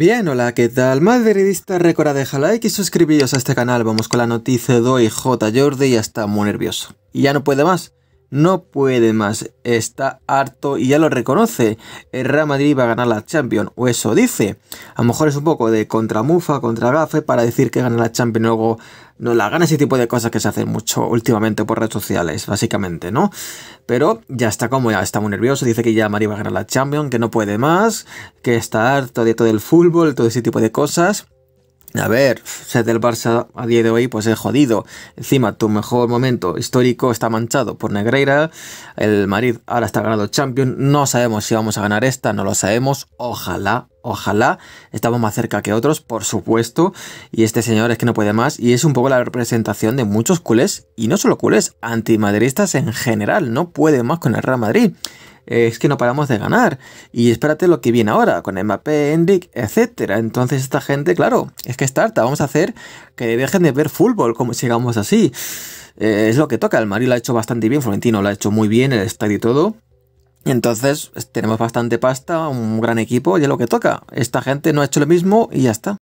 Bien, hola, ¿qué tal? Madridista Recuerda deja like y suscribiros a este canal. Vamos con la noticia de J. Jordi ya está muy nervioso. Y ya no puede más no puede más, está harto y ya lo reconoce. El Real Madrid va a ganar la Champions, o eso dice. A lo mejor es un poco de contramufa, contra gafe para decir que gana la Champions y luego no la gana, ese tipo de cosas que se hacen mucho últimamente por redes sociales, básicamente, ¿no? Pero ya está como, ya está muy nervioso, dice que ya Madrid va a ganar la Champions, que no puede más, que está harto de todo el fútbol, todo ese tipo de cosas. A ver, ser del Barça a día de hoy pues es jodido. Encima, tu mejor momento histórico está manchado por Negreira. El Madrid ahora está ganando Champions. No sabemos si vamos a ganar esta, no lo sabemos. Ojalá, ojalá. Estamos más cerca que otros, por supuesto. Y este señor es que no puede más. Y es un poco la representación de muchos culés, y no solo culés, antimadridistas en general. No puede más con el Real Madrid. Eh, es que no paramos de ganar. Y espérate lo que viene ahora con MAP, Hendrik, etc. Entonces esta gente, claro, es que está Vamos a hacer que dejen de ver fútbol como sigamos así. Eh, es lo que toca. El Mario lo ha hecho bastante bien, Florentino lo ha hecho muy bien, el estadio y todo. Entonces tenemos bastante pasta, un gran equipo y es lo que toca. Esta gente no ha hecho lo mismo y ya está.